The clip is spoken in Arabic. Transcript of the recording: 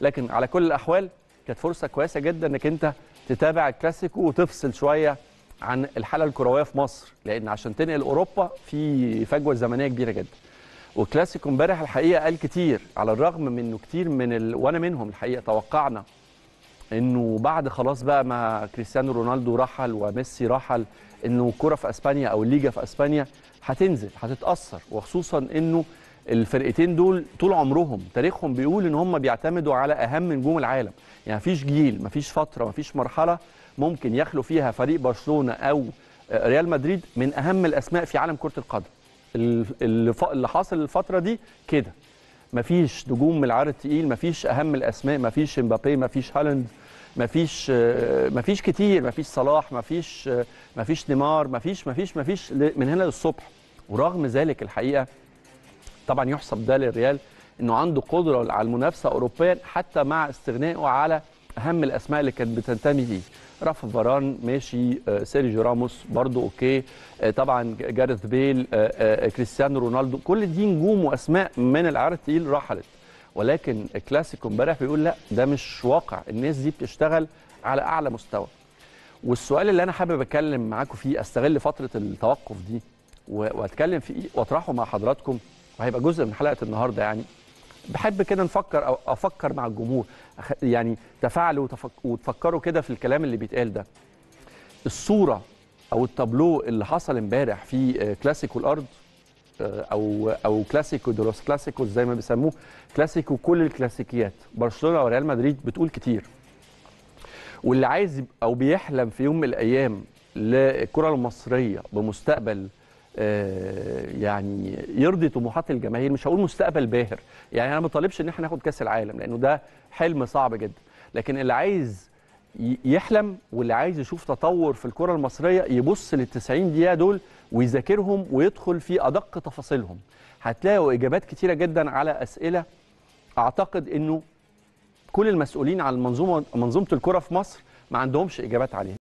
لكن على كل الاحوال كانت فرصه كويسه جدا انك انت تتابع الكلاسيكو وتفصل شويه عن الحاله الكرويه في مصر لان عشان تنقل اوروبا في فجوه زمنيه كبيره جدا وكلاسيكو امبارح الحقيقه قال كتير على الرغم من انه كتير من ال... وانا منهم الحقيقه توقعنا انه بعد خلاص بقى ما كريستيانو رونالدو رحل وميسي رحل انه الكوره في اسبانيا او الليجا في اسبانيا هتنزل هتتاثر وخصوصا انه الفرقتين دول طول عمرهم تاريخهم بيقول ان هم بيعتمدوا على اهم نجوم العالم يعني مفيش جيل مفيش فتره مفيش مرحله ممكن يخلو فيها فريق برشلونه او ريال مدريد من اهم الاسماء في عالم كره القدم اللي حاصل الفتره دي كده مفيش نجوم من العار التقيل مفيش اهم الاسماء مفيش امبابي مفيش هالاند مفيش مفيش كتير مفيش صلاح مفيش مفيش نيمار مفيش مفيش مفيش من هنا للصبح ورغم ذلك الحقيقه طبعا يحسب ده للريال انه عنده قدره على المنافسه اوروبيا حتى مع استغنائه على اهم الاسماء اللي كانت بتنتمي ليه رافا فاران ماشي آه، سيرجيو راموس برضو اوكي آه، طبعا جارث بيل آه، كريستيانو رونالدو كل دي نجوم واسماء من العيار الثقيل رحلت ولكن الكلاسيكو امبارح بيقول لا ده مش واقع الناس دي بتشتغل على اعلى مستوى والسؤال اللي انا حابب اتكلم معاكم فيه استغل فتره التوقف دي واتكلم فيه واطرحه مع حضراتكم وهيبقى جزء من حلقه النهارده يعني بحب كده نفكر او افكر مع الجمهور يعني تفاعلوا وتفكروا كده في الكلام اللي بيتقال ده الصوره او التابلو اللي حصل امبارح في آه، كلاسيكو الارض آه، او او كلاسيكو دروس كلاسيكو زي ما بيسموه كلاسيكو كل الكلاسيكيات برشلونه وريال مدريد بتقول كتير واللي عايز او بيحلم في يوم من الايام للكره المصريه بمستقبل آه، يعني يرضي طموحات الجماهير مش هقول مستقبل باهر يعني انا ما بطالبش ان احنا ناخد كاس العالم لانه ده حلم صعب جدا لكن اللي عايز يحلم واللي عايز يشوف تطور في الكره المصريه يبص لل 90 دقيقه دول ويذاكرهم ويدخل في ادق تفاصيلهم هتلاقوا اجابات كتيره جدا على اسئله اعتقد انه كل المسؤولين عن منظومه منظومه الكره في مصر ما عندهمش اجابات عليها